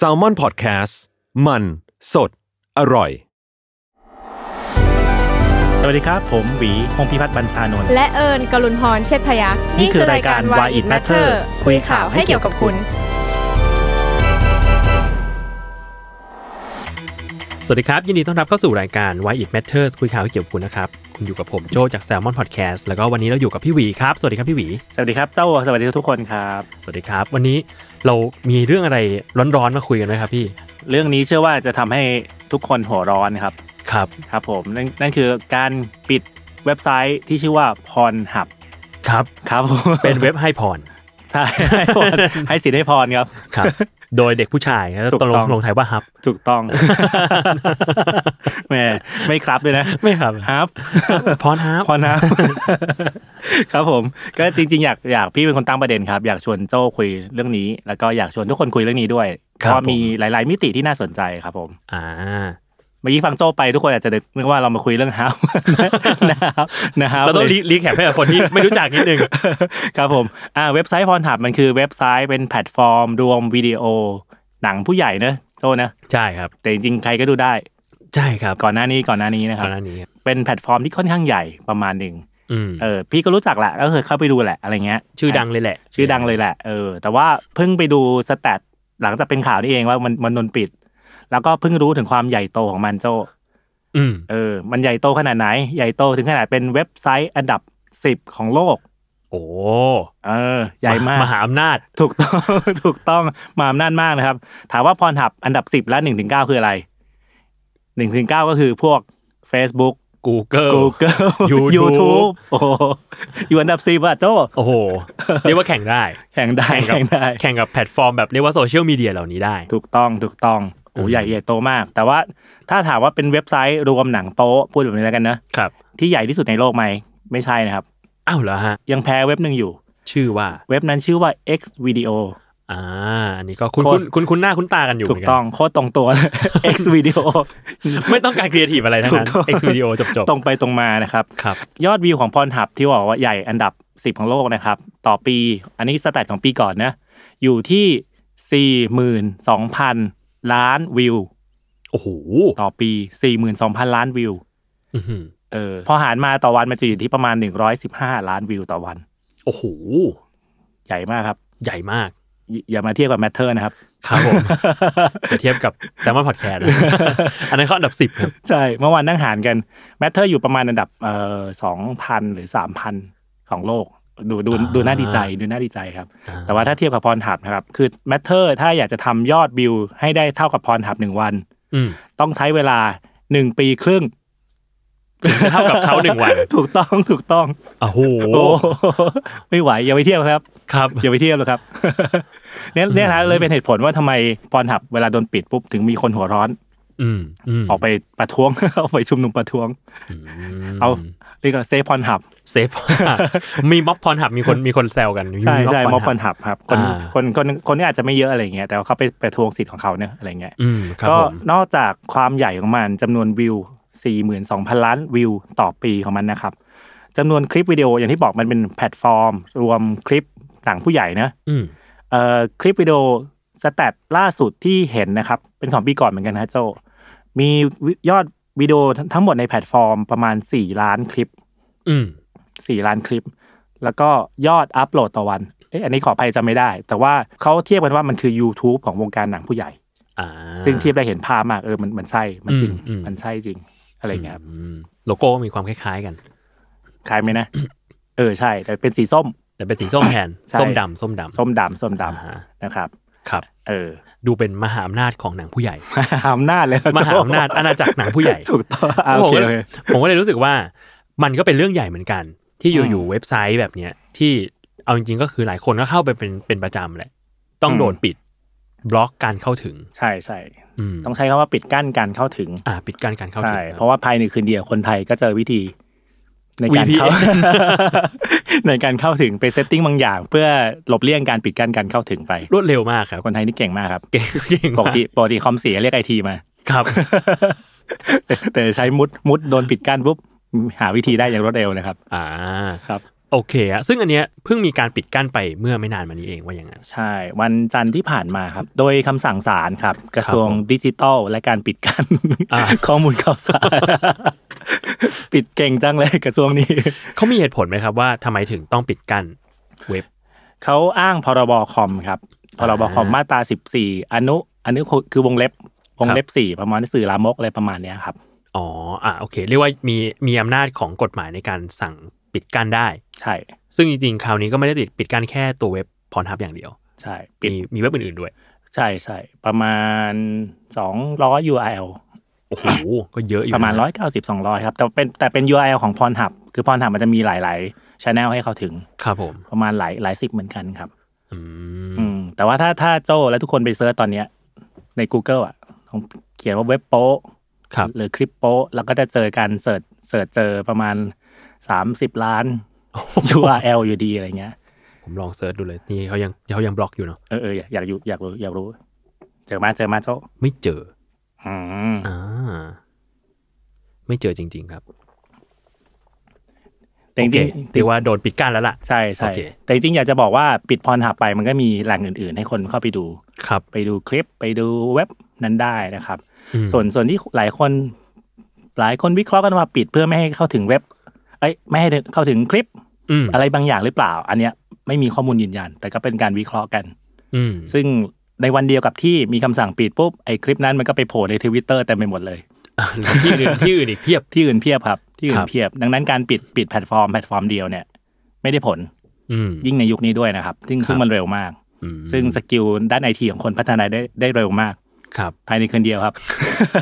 s a l ม o n PODCAST มัน สด อร่อย สวัสดีครับ ผม หวี พงพิพัฒน์บรรชานนท์และเอิญกลุนพรเชษพยักนี่คือรายการ Why It Matter คุยข่าวให้เกี่ยวกับคุณ สวัสดีครับยินดีต้อนรับเข้าสู่รายการ Why It Matters คุยข่าวให้เกี่ยวกับคุณนะครับคุณอยู่กับผม โจจาก Salmon Podcast แล้วก็วันนี้เราอยู่กับพี่หวีครับสวัสดีครับพี่หวี สวัสดีครับเจ้าสวัสดีทุกคนครับ สวัสดีครับวันนี้เรามีเรื่องอะไรร้อนๆมาคุยกันไหมครับพี่เรื่องนี้เชื่อว่าจะทำให้ทุกคนหัวร้อนครับ ครับ ครับผมนนั่นคือการปิดเว็บไซต์ที่ชื่อว่าพรหับครับ ครับ เป็นเว็บให้พรใช่ให้พรให้สินให้พรครับครับโดยเด็กผู้ชายแล้วตกลงลงไทยว่าฮับ ถูกต้องแม่ไม่ครับเลยนะ ไม่ครับฮับพรฮับพรฮับครับผม ก็จริงๆ อยากอยากพี่เป็นคนตั้งประเด็นครับ อยากชวนโจ้คุยเรื่องนี้ แล้วก็อยากชวนทุกคนคุยเรื่องนี้ด้วย เพราะมีหลายๆ มิติที่น่าสนใจครับ ผม อ่าเมื่อกี้ฟังโจ้ไปทุกคนอาจจะเนึกว่าเรามาคุยเรื่องฮาวนะครับนะครับเราต้องรีแคปให้กับคนที่ไม่รู้จักนิดนึงครับผมอ่า เว็บไซต์พรทับมันคือเว็บไซต์เป็นแพลตฟอร์มรวมวิดีโอ หนังผู้ใหญ่เนอะโจ้นะ ใช่ครับ แต่จริงๆ ใครก็ดูได้ ใช่ครับ ก่อนหน้านี้ก่อนหน้านี้นะครับก่อนหน้านี้เป็นแพลตฟอร์มที่ค่อนข้างใหญ่ประมาณหนึ่งเออพี่ก็รู้จักแหละก็เคยเข้าไปดูแหละอะไรเงี้ยชื่อดังเลยแหละ ชื่อดังเลยแหละเออ แต่ว่าเพิ่งไปดูสแตทหลังจากเป็นข่าวนี่เองว่ามันมันนนปิดแล้วก็เพิ่งรู้ถึงความใหญ่โตของมันโจเออ มันใหญ่โตขนาดไหน ใหญ่โตถึงขนาดเป็นเว็บไซต์อันดับสิบของโลก โอ้เออ ใหญ่มาก มหาอำนาจ ถูกต้อง ถูกต้องมหาอำนาจมากนะครับ ถามว่าพรหับอันดับสิบและหนึ่งถึงเก้าคืออะไรหนึ่งถึงเก้าก็คือพวก Facebook Google Google YouTube โอ้อยู่อันดับสิบอ่ะโจโอ้โหเรียกว่าแข่งได้ แข่งได้ แข่งได้ แข่งกับแพลตฟอร์มแบบเรียกว่าโซเชียลมีเดียเหล่านี้ได้ ถูกต้องถูกต้องโอ้ใหญ่ใหญ่โตมาก แต่ว่าถ้าถามว่าเป็นเว็บไซต์รวมหนังโป๊พูดแบบนี้แล้วกันนะครับ ที่ใหญ่ที่สุดในโลกไหมไม่ใช่นะครับ อ้าวเหรอฮะ ยังแพ้เว็บหนึ่งอยู่ ชื่อว่าเว็บนั้นชื่อว่า X Video อ่าอันนี้ก็คุณคุณคุณหน้าคุณตากันอยู่ถูกต้อง โคตรตรงตัว X Video ไม่ต้องการครีเอทีฟอะไรนะ X Video จบจบตรงไปตรงมานะครับครับยอดวิวของพรทับที่บอกว่าใหญ่อันดับ 10 ของโลกนะครับต่อปี อันนี้สแตทของปีก่อนนะอยู่ที่42,000ล้านวิวโอ้โหต่อปีสี่หมื่นสองพันล้านวิวเออ พอหารมาต่อวันมันจะอยู่ที่ประมาณหนึ่งร้อยสิบห้าล้านวิวต่อวัน โอ้โห ใหญ่มากครับ ใหญ่มาก อย่ามาเทียบกับแมทเทอร์นะครับครับผมจะเทียบกับแซมมอนพอดแคสต์อันนั้นเขาอันดับสิบครับ ใช่ เมื่อวานนั่งหารกันแมทเทอร์อยู่ประมาณอันดับเอ่อสองพันหรือสามพันของโลกดูดูดูน่าดีใจดูน่าดีใจครับ แต่ว่าถ้าเทียบกับพรหับนะครับ คือแมทเทอร์ถ้าอยากจะทำยอดบิลให้ได้เท่ากับพรหับหนึ่งวันต้องใช้เวลาหนึ่งปีครึ่ง เท่ากับเขาหนึ่งวัน ถูกต้องถูกต้องโอ้โหไม่ไหว อย่าไปเที่ยวครับ ครับ อย่าไปเที่ยวเลยครับ เนี่ยเนี่ยนะเลยเป็นเหตุผลว่าทำไมพรหับเวลาโดนปิดปุ๊บถึงมีคนหัวร้อน อืออกไปประท้วงเอาไปชุมนุมประท้วงเอาเรียกว่าเซฟพรหับเซฟมีม็อบพรหับมีคนมีคนแซวกันใช่ใช่ม็อบพรหับครับ คนคนคนคนนี้อาจจะไม่เยอะอะไรเงี้ยแต่เขาไปไปทวงสิทธิ์ของเขาเนี่ยอะไรเงี้ยก็นอกจากความใหญ่ของมัน จำนวนวิว 4 2 0 0 0 ล้านวิวต่อปีของมันนะครับจำนวนคลิปวิดีโออย่างที่บอกมันเป็นแพลตฟอร์ม รวมคลิปหนังผู้ใหญ่นะเอ่อคลิปวิดีโอสแตทล่าสุดที่เห็นนะครับเป็นของปีก่อนเหมือนกันนะโจมียอดวิดีโอทั้งหมดในแพลตฟอร์มประมาณสี่ล้านคลิป อืสี่ล้านคลิป แล้วก็ยอดอัปโหลดต่อวัน เอ้ยอันนี้ขออภัยจะไม่ได้ แต่ว่าเขาเทียบกันว่ามันคือ YouTube ของวงการหนังผู้ใหญ่ ซึ่งเทียบได้เห็นภาพมาก เออมันมันใช่ มันจริง มันใช่จริง อะไรเงี้ยโลโก้มีความคล้าย ๆกัน คล้ายไหมนะ เออใช่ แต่เป็นสีส้ม แต่เป็นสีส้มแทนส้มดำ ส้มดำ ส้มดำส้มดำนะครับครับ เออดูเป็นมหาอำนาจของหนังผู้ใหญ่ มหาอำนาจเลยมหาอำนาจอาณาจักรหนังผู้ใหญ่ถูกต้องโอเคผมก็เลยรู้สึกว่า มันก็เป็นเรื่องใหญ่เหมือนกัน ที่อยู่ๆเว็บไซต์แบบเนี้ย ที่เอาจริงๆ ก็คือหลายคนก็เข้าไปเป็นเป็นประจำแหละ ต้องโดนปิด บล็อกการเข้าถึงใช่ใช่ต้องใช้คำว่าปิดกั้นการเข้าถึง อ่า ปิดกั้นการเข้าถึงใช่เพราะว่าภายในคืนเดียวคนไทยก็เจอวิธีในการเข้าในการเข้าถึงไปเซตติ้งบางอย่าง เพื่อหลบเลี่ยงการปิดกั้น การเข้าถึงไปรวดเร็วมากครับคนไทยนี่เก่งมากครับเก่งปกติปกติคอมเสียเรียกไอทีมาครับ แต่ใช้มุดมุดโดนปิดกั้นปุ๊บหาวิธีได้อย่างรวดเร็วนะครับ อ่าครับ โอเคอะซึ่งอันเนี้ยเพิ่งมีการปิดกั้นไปเมื่อไม่นานมานี้เองว่าอย่างนั้นใช่ วันจันทร์ที่ผ่านมาครับ โดยคำสั่งศาลครับ กระทรวงดิจิทัลและการปิดกั้นข้อมูลข่าวสารปิดเก่งจังเลยกระทรวงนี้ เขามีเหตุผลไหมครับว่าทำไมถึงต้องปิดกั้นเว็บ เขาอ้างพรบคอมครับพรบคอมมาตราสิบสี่อนุอันนี้คือวงเล็บวงเล็บสี่ประมาณสื่อลามกอะไรประมาณเนี้ยครับ อ๋ออ่าโอเค เรียกว่ามีมีอำนาจของกฎหมายในการสั่งปิดกั้นได้ ใช่ ซึ่งจริงๆ คราวนี้ก็ไม่ได้ติดปิดกั้นแค่ตัวเว็บพรทับอย่างเดียวใช่มีมีเว็บอื่น ๆด้วยใช่ใช่ประมาณสองร้อย URL โอ้โหก็เยอะอยู่ประมาณร้อยเก้าสิบสองร้อยครับ แต่เป็นแต่เป็น URL ของพรหับคือพรหับมันจะมีหลายๆชแนลให้เขาถึง ครับผม ประมาณหลายหลายสิบเหมือนกันครับอืมแต่ว่าถ้าถ้าโจ้และทุกคนไปเซิร์ชตอนเนี้ยใน Google อ่ะเขียนว่าเว็บโป๊ครับ หรือคลิปโป๊แล้วก็จะเจอการเสิร์ชเสิร์ชเจอประมาณสามสิบล้าน URL อยู่ดีอะไรเงี้ย ผมลองเสิร์ชดูเลยนี่เขายังเขายังบล็อกอยู่เนาะเออเอออยากอยู่อยากรู้อยากรู้ เจอมาเจอมาโจ้ไม่เจออืมอ่าไม่เจอจริงๆครับแต่จริงถือว่าโดนปิดกั้นแล้วล่ะใช่ใช่แต่จริงอยากจะบอกว่าปิดพรหับไป มันก็มีแหล่งอื่นๆ ให้คนเข้าไปดู ครับ ไปดูคลิปไปดูเว็บนั้นได้นะครับ ส่วนส่วนที่หลายคน หลายคนวิเคราะห์กันว่า ปิดเพื่อไม่ให้เข้าถึงเว็บเอ้ไม่ให้เข้าถึงคลิป อะไรบางอย่างหรือเปล่า อันเนี้ยไม่มีข้อมูลยืนยันแต่ก็เป็นการวิเคราะห์กัน อืซึ่งในวันเดียวกับที่มีคำสั่งปิดปุ๊บไอ้คลิปนั้นมันก็ไปโผล่ในทวิตเตอร์เต็มไปหมดเลยที่อื่นที่อื่นอีกเพียบที่อื่นเพียบครับที่อื่นเพียบ ดังนั้นการปิดปิดแพลตฟอร์ม แพลตฟอร์มเดียวเนี่ย ไม่ได้ผลยิ่งในยุคนี้ด้วยนะครับ ซึ่งซึ่งมันเร็วมาก ซึ่งสกิลด้านไอทีของคนพัฒนาได้ได้เร็วมาก ครับ ภายในคืนเดียวครับ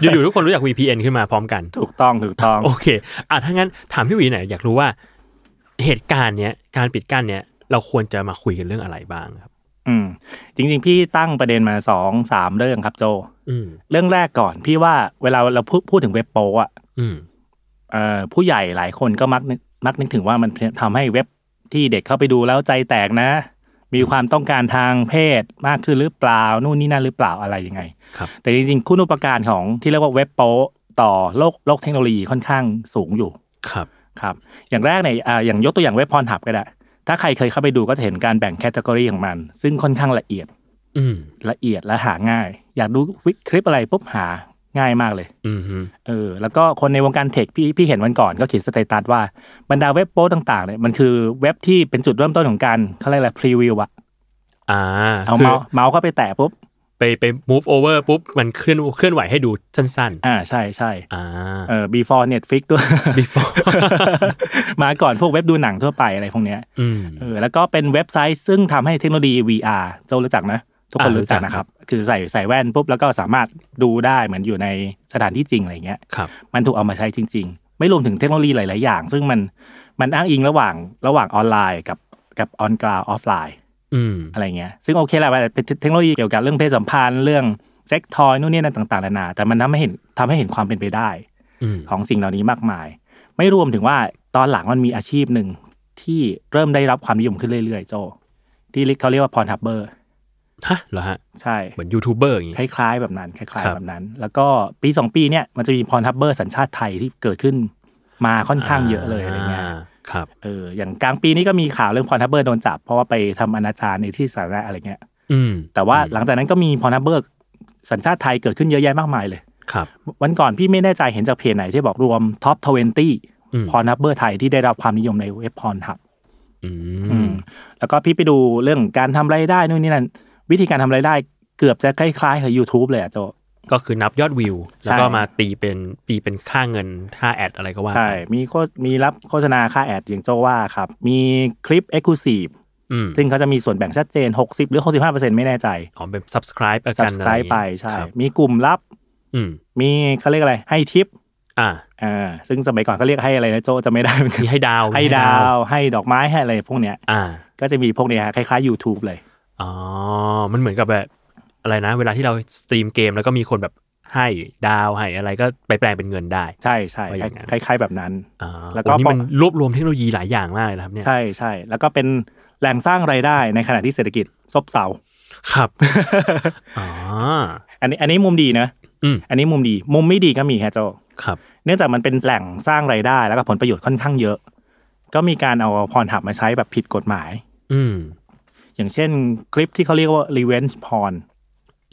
อยู่ๆทุกคนรู้จัก VPN ขึ้นมาพร้อมกันถูกต้องถูกต้องโอเคอ่ะถ้างั้นถามพี่วีหน่อยอยากรู้ว่า เหตุการณ์เนี้ยการปิดกั้นเนี้ยเราควรจะมาคุยกันเรื่องอะไรบ้างครับอืมจริง ๆ พี่ตั้งประเด็นมาสองสามเรื่องครับโจเรื่องแรกก่อนพี่ว่าเวลาเราพูดถึงเว็บโปอ่ะผู้ใหญ่หลายคนก็มักมักนึกถึงว่ามันทำให้เว็บที่เด็กเข้าไปดูแล้วใจแตกนะ มีความต้องการทางเพศมากขึ้นหรือเปล่านู่นนี่นั่นหรือเปล่าอะไรยังไง ครับ แต่จริงๆ คุณอุปการของที่เรียกว่าเว็บโป ต่อโลกโลกเทคโนโลยีค่อนข้างสูงอยู่ ครับครับ อย่างแรกเนี่ยอย่างยกตัวอย่างเว็บพรหับก็ได้ถ้าใครเคยเข้าไปดูก็จะเห็นการแบ่งแคตตากรีของมัน ซึ่งค่อนข้างละเอียด อืละเอียดและหาง่าย อยากดูวิคลิปอะไรปุ๊บหาง่ายมากเลย อืเออ แล้วก็คนในวงการเทคพี่ พี่เห็นวันก่อนก็เขียนสเตตัสว่าบรรดาเว็บโป้ต่างๆเนี่ยมันคือเว็บที่เป็นจุดเริ่มต้นของการเขาเรียกอะไรพรีวิวอะอ่า เอาเมาส์เมาส์เข้าไปแตะปุ๊บไปไป move over ปุ๊บมันเคลื่อนเคลื่อนไหวให้ดู สั้นๆอ่าใช่ใช่อ่าเออ before Netflix ด้วย before มาก่อนพวกเว็บดูหนังทั่วไปอะไรพวกเนี้ยเออแล้วก็เป็นเว็บไซต์ซึ่งทำให้เทคโนโลยี VR เจ้ารู้จักนะ ทุกคนรู้จักนะครับ คือใส่ใส่แว่นปุ๊บแล้วก็สามารถดูได้ เหมือนอยู่ในสถานที่จริงอะไรเงี้ยครับมันถูกเอามาใช้จริง ๆ ไม่รวมถึงเทคโนโลยีหลายๆอย่าง ซึ่งมันมันอ้างอิงระหว่างระหว่างออนไลน์กับกับออนกราวออฟไลน์อะไรเงี้ยซึ่งโอเคแหละเป็นเทคโนโลยีเกี่ยวกับเรื่องเพศสัมพันธ์เรื่องเซ็กทอยนู่นนี่นั่นต่างๆนานาแต่มันทำให้เห็นทำให้เห็นความเป็นไปได้ของสิ่งเหล่านี้มากมาย ไม่รวมถึงว่าตอนหลังมันมีอาชีพหนึ่งที่เริ่มได้รับความนิยมขึ้นเรื่อย ๆ โจที่เขาเรียกว่าพรทับเบอร์ฮะเหรอฮะใช่เหมือนยูทูบเบอร์อย่างนี้คล้าย ๆแบบนั้น คล้ายๆ แบบนั้น แล้วก็ปีสองปีเนี่ยมันจะมีพรทับเบอร์สัญชาติไทยที่เกิดขึ้น มาค่อนข้างเยอะเลยอะไรเงี้ยครับเอออย่างกลางปีนี้ก็มีข่าวเรื่องพรทับเบอร์โดนจับ เพราะว่าไปทำอนาจารในที่สาธารณะอะไรเงี้ยอืแต่ว่าหลังจากนั้นก็มีพรทับเบอร์สัญชาติไทยเกิดขึ้นเยอะแยะมากมายเลย ครับ วันก่อนพี่ไม่แน่ใจเห็นจากเพจไหนที่บอกรวมท็อปทเวนตี้พรนับเบอร์ไทยที่ได้รับความนิยมในเว็บพรทับแล้วก็พี่ไปดูเรื่องการทำรายได้นู่นนี่นั่นวิธีการทำรายได้เกือบจะคล้ายๆกับยูทูบเลยอ่ะโจก็คือนับยอดวิว แล้วก็มาตีเป็นตีเป็นค่าเงินค่าแอดอะไรก็ว่า ใช่ มีโคมีรับโฆษณาค่าแอดอย่างเจ้าว่าครับ มีคลิปเอ็กซ์คลูซีฟซึ่งเขาจะมีส่วนแบ่งชัดเจน 60 หรือ 65%ไม่แน่ใจ อ๋อ เป็น subscribe กัน subscribe ไปใช่มีกลุ่มรับมีเขาเรียกอะไรให้ทิปอ่าอ่าซึ่งสมัยก่อนเขาเรียกให้อะไรนะโจจะไม่ได้เหมือนกันให้ดาวให้ดาว ให้ดอกไม้ให้อะไรพวกเนี้ย อ่า ก็จะมีพวกเนี้ยคล้ายๆ YouTube เลยอ๋อมันเหมือนกับแบบอะไรนะเวลาที่เราสตรีมเกม แล้วก็มีคนแบบให้ดาวให้อะไรก็ไปแปลงเป็นเงินได้ ใช่ใช่คล้ายๆแบบนั้นแล้วก็นี่มันรวบรวมเทคโนโลยีหลายอย่างมากเลยครับเนี่ยใช่ใช่แล้วก็เป็นแหล่งสร้างรายได้ในขณะที่เศรษฐกิจซบเซาครับอ๋อันนี้อันนี้มุมดีนะอันนี้มุมดี มุมไม่ดีก็มีฮะโจครับเนื่องจากมันเป็นแหล่งสร้างรายได้แล้วก็ผลประโยชน์ค่อนข้างเยอะ ก็มีการเอาพรหับมาใช้แบบผิดกฎหมาย อือย่างเช่น คลิปที่เขาเรียกว่า revenge porn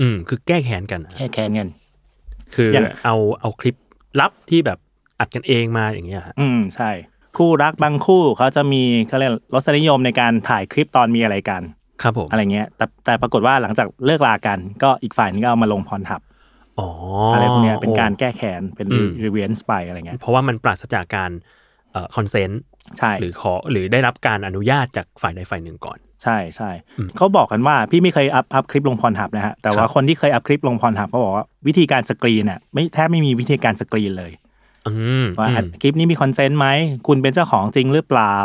อืม คือแก้แค้นกัน แก้แค้นกันคือเอาเอาคลิปลับที่แบบอัดกันเองมาอย่างเงี้ยอืมใช่ คู่รักบางคู่เขาจะมีเขาเรียกรสนิยมในการถ่ายคลิปตอนมีอะไรกัน ครับผมอะไรเงี้ย แต่แต่ปรากฏว่าหลังจากเลิกลากันก็อีกฝ่ายนึงก็เอามาลงพรทับ อ๋ออะไรพวกเนี้ยเป็นการแก้แค้นเป็นรีเวนส์ไปอะไรเงี้ยเพราะว่ามันปราศจากการคอนเซนต์ใช่ หรือขอหรือได้รับการอนุญาตจากฝ่ายใดฝ่ายหนึ่งก่อนใช่ใช่เขาบอกกันว่าพี่ไม่เคยอัพอัพคลิปลงพรหับนะฮะ แต่ว่าคนที่เคยอัพคลิปลงพรหับเขาบอกว่าวิธีการสกรีนเนี่ยไม่แทบไม่มีวิธีการสกรีนเลยว่าคลิปนี้มีคอนเซนต์ไหม คุณเป็นเจ้าของจริงหรือเปล่า